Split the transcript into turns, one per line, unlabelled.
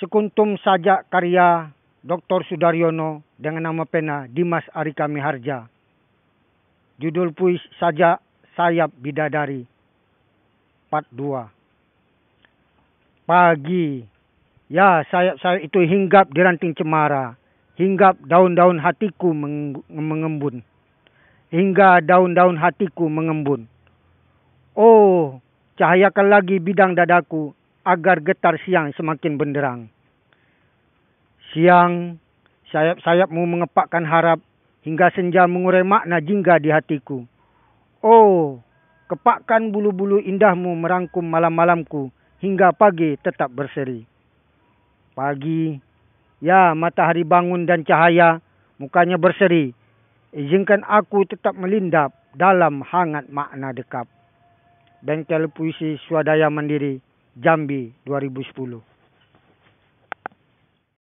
sekuntum saja karya Dr. Sudaryono dengan nama pena Dimas Arikami Harja Judul puisi saja Sayap Bidadari. Part 2. Pagi. Ya, sayap-sayap itu hinggap di ranting cemara. Hinggap daun-daun hatiku mengembun. Hingga daun-daun hatiku mengembun. Oh, cahayakan lagi bidang dadaku agar getar siang semakin benderang. Siang, sayap-sayapmu mengepakkan harap hingga senja mengurai makna jingga di hatiku. Oh, kepakkan bulu-bulu indahmu merangkum malam-malamku hingga pagi tetap berseri. Pagi, ya matahari bangun dan cahaya mukanya berseri. Izinkan aku tetap melindap dalam hangat makna dekap. Bengkel puisi swadaya mandiri. Jambi 2010.